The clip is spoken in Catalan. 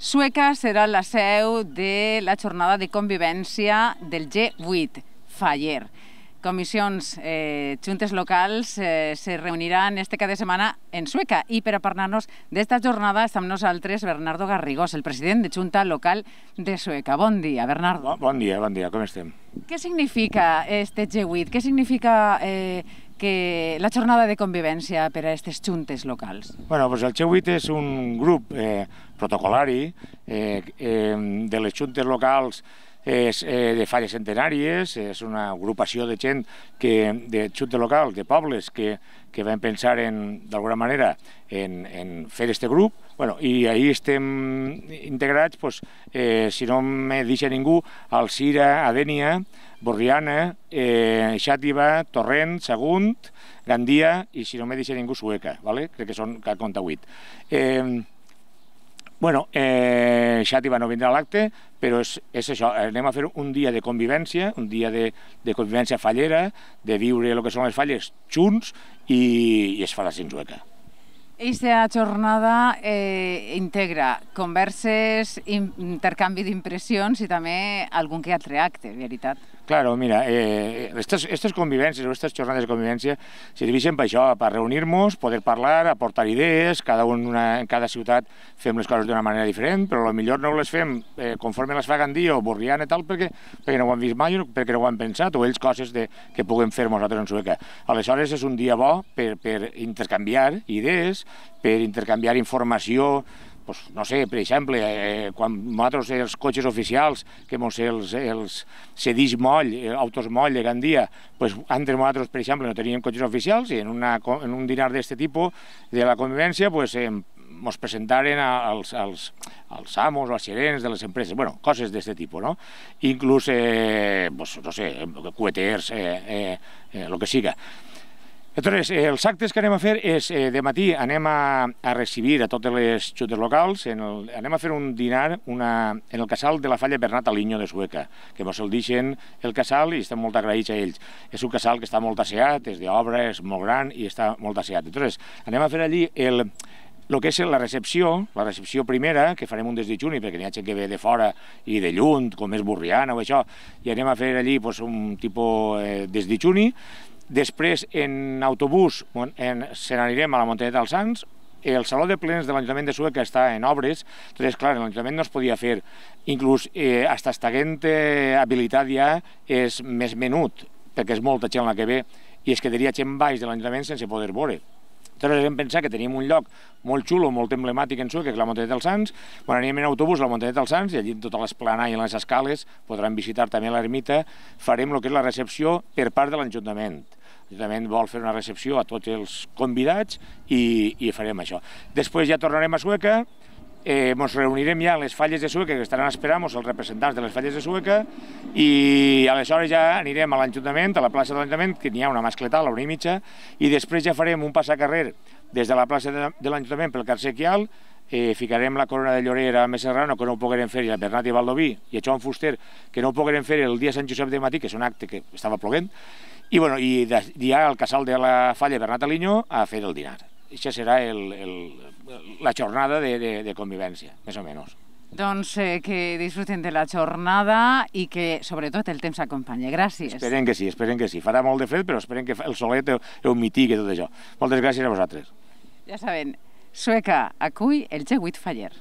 Sueca serà la seu de la jornada de convivència del G8, Faller. Comissions eh, juntes locals eh, se reuniran este cada de setmana en Sueca i per a parlar-nos d'esta jornada està amb nosaltres Bernardo Garrigós, el president de Junta Local de Sueca. Bon dia, Bernardo. Bon, bon dia, bon dia, com estem? Què significa este G8? Què significa eh, que la jornada de convivència per a aquestes juntes locals? bueno, doncs el Xeuit és un grup eh, protocolari eh, eh, de les juntes locals és eh, de falles centenàries, és una agrupació de gent que, de xut de local, de pobles que, que vam pensar d'alguna manera en, en fer este grup, bueno, i ahir estem integrats, pues, eh, si no me deixa ningú, al Cira, a Dènia, Borriana, eh, Xàtiva, Torrent, Sagunt, Gandia i, si no me deixa ningú, Sueca, ¿vale? crec que són que compta 8. Eh, Bueno, eh, Xati va no vindre a l'acte, però és, és això, anem a fer un dia de convivència, un dia de, de convivència fallera, de viure el que són les falles junts i, i es fa la cinzueca. Aquesta jornada eh, integra converses, intercanvi d'impressions i també algun que altre acte, veritat? Claro, mira, eh, estes, estes convivències o aquestes jornades de convivència serveixen per això, per reunir-nos, poder parlar, aportar idees, cada un una, en cada ciutat fem les coses d'una manera diferent, però lo millor no les fem eh, conforme les fa Gandhi o Borriana i tal, perquè, perquè no ho han vist mai perquè no ho han pensat, o ells coses de, que puguem fer nosaltres en Sueca. Aleshores és un dia bo per, per intercanviar idees, per intercanviar informació, pues, no sé, per exemple, eh, quan nosaltres els cotxes oficials, que mos els, els cedis moll, eh, autos moll de Gandia, pues, entre nosaltres, per exemple, no teníem cotxes oficials i en, una, en un dinar d'aquest tipus de la convivència pues, eh, ens presentaren als, als, als amos o als gerents de les empreses, bueno, coses d'aquest tipus, no? Inclús, eh, pues, no sé, eh, cueters, eh, eh, eh, lo que siga. Entonces, eh, els actes que anem a fer és, eh, de matí anem a, a recibir a totes les xutes locals, en el, anem a fer un dinar una, en el casal de la falla Bernat Alinyo de Sueca, que mos el deixen el casal i estem molt agraïts a ells. És un casal que està molt asseat, és d'obra, és molt gran i està molt asseat. Entonces, anem a fer allí el, el que és la recepció, la recepció primera, que farem un des de juny, perquè n'hi ha gent que ve de fora i de lluny, com és Borriana o això, i anem a fer allí doncs, un tipus eh, des de juny, Després, en autobús, en, se n'anirem a la Montaneta dels Sants, el Saló de Plens de l'Ajuntament de Sueca està en obres, és clar, l'Ajuntament no es podia fer. Inclús, eh, està estaguent eh, habilitat ja és més menut, perquè és molta gent la que ve, i es quedaria gent baix de l'Ajuntament sense poder veure. Aleshores vam pensar que teníem un lloc molt xulo, molt emblemàtic en Sueca, que és la Montaneta dels Sants. Quan anem en autobús a la Montaneta dels Sants, i allí tota l'esplana i en les escales podran visitar també l'ermita, farem el que és la recepció per part de l'Ajuntament l'Ajuntament vol fer una recepció a tots els convidats i, i farem això. Després ja tornarem a Sueca, eh, ens reunirem ja a les falles de Sueca, que estaran esperant els representants de les falles de Sueca, i aleshores ja anirem a l'Ajuntament, a la plaça de l'Ajuntament, que n'hi ha una mascletà a l'una i mitja, i després ja farem un passacarrer des de la plaça de l'Ajuntament pel carrer Quial, eh, ficarem la corona de Llorera a Serrano, que no ho poguerem fer, i a Bernat i Valdoví, i a Joan Fuster, que no ho poguerem fer el dia Sant Josep de matí, que és un acte que estava ploguent, i, bueno, i de, hi ha el casal de la Falla Bernat Alinyó a fer el dinar. Això serà el, el, la jornada de, de, de convivència, més o menys. Doncs eh, que disfruten de la jornada i que, sobretot, el temps acompanyi. Gràcies. Esperem que sí, esperem que sí. Farà molt de fred, però esperem que el solet ho, ho mitigui tot això. Moltes gràcies a vosaltres. Ja saben, Sueca acull el Jewit Faller.